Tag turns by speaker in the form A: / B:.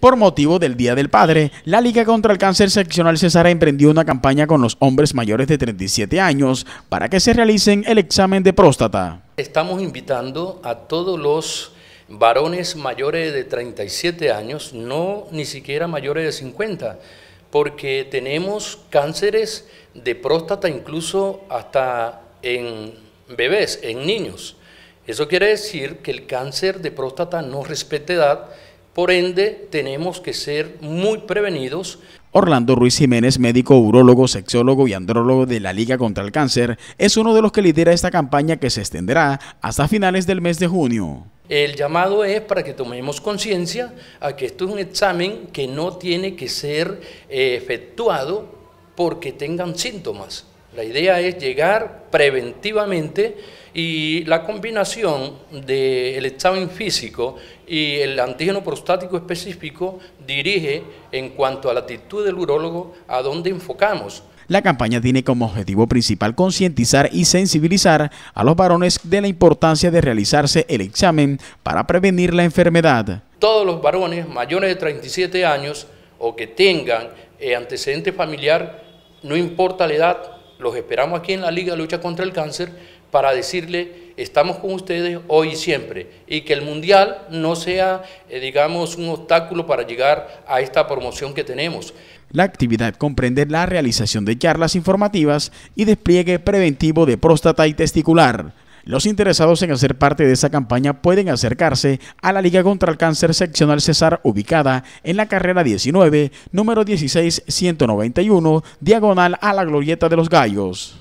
A: Por motivo del Día del Padre, la Liga contra el Cáncer Seccional Cesara emprendió una campaña con los hombres mayores de 37 años para que se realicen el examen de próstata.
B: Estamos invitando a todos los varones mayores de 37 años, no ni siquiera mayores de 50, porque tenemos cánceres de próstata incluso hasta en bebés, en niños. Eso quiere decir que el cáncer de próstata no respeta edad por ende, tenemos que ser muy prevenidos.
A: Orlando Ruiz Jiménez, médico urólogo, sexólogo y andrólogo de la Liga contra el Cáncer, es uno de los que lidera esta campaña que se extenderá hasta finales del mes de junio.
B: El llamado es para que tomemos conciencia a que esto es un examen que no tiene que ser eh, efectuado porque tengan síntomas. La idea es llegar preventivamente y la combinación del examen físico y el antígeno prostático específico dirige en cuanto a la actitud del urólogo a dónde enfocamos.
A: La campaña tiene como objetivo principal concientizar y sensibilizar a los varones de la importancia de realizarse el examen para prevenir la enfermedad.
B: Todos los varones mayores de 37 años o que tengan eh, antecedente familiar, no importa la edad, los esperamos aquí en la Liga de Lucha contra el Cáncer para decirle, estamos con ustedes hoy y siempre, y que el Mundial no sea, eh, digamos, un obstáculo para llegar a esta promoción que tenemos.
A: La actividad comprende la realización de charlas informativas y despliegue preventivo de próstata y testicular los interesados en hacer parte de esa campaña pueden acercarse a la Liga contra el Cáncer Seccional César ubicada en la carrera 19, número 16191, diagonal a la Glorieta de los Gallos.